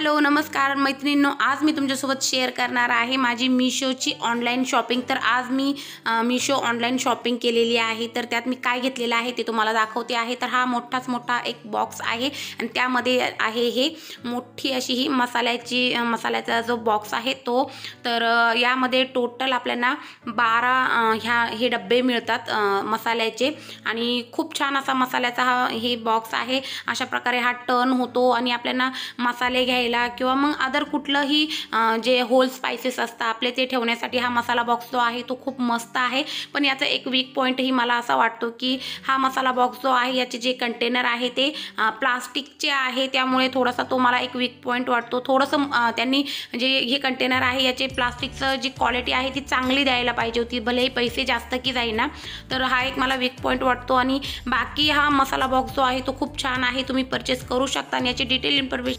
hello नमस्कार मैत्रिणींनो आज मी तुमच्यासोबत शेअर करणार आहे माझी मिशोची ऑनलाईन शॉपिंग तर आज मी मिशो ऑनलाईन शॉपिंग केलेली आहे तर त्यात मी काय घेतलेलं आहे ते तुम्हाला दाखवते आहे तर हा मोठाच मोठा एक बॉक्स आहे आणि त्यामध्ये आहे हे मोठी अशी ही मसाल्याची मसाल्याचा जो बॉक्स आहे तो तर यामध्ये टोटल आपल्याला बारा ह्या हे डबे मिळतात मसाल्याचे आणि खूप छान असा मसाल्याचा हा हे बॉक्स आहे अशा प्रकारे हा टर्न होतो आणि आपल्याला मसाले घ्याय ला किंवा मग अदर कुठलंही जे होल स्पायसेस असतात आपले ते ठेवण्यासाठी हा मसाला बॉक्स जो आहे तो खूप मस्त आहे पण याचा एक वीक पॉईंटही मला असा वाटतो की हा मसाला बॉक्स जो आहे याचे जे कंटेनर आहे ते प्लास्टिकचे आहे त्यामुळे थोडासा तो मला एक वीक पॉईंट वाटतो थोडंसं त्यांनी जे हे कंटेनर आहे याचे प्लास्टिकचं जी क्वालिटी आहे ती चांगली द्यायला पाहिजे होती भलेही पैसे जास्त की जाईना तर हा एक मला वीक पॉईंट वाटतो आणि बाकी हा मसाला बॉक्स जो आहे तो खूप छान आहे तुम्ही परचेस करू शकता आणि याची डिटेल इन्फॉर्मेशन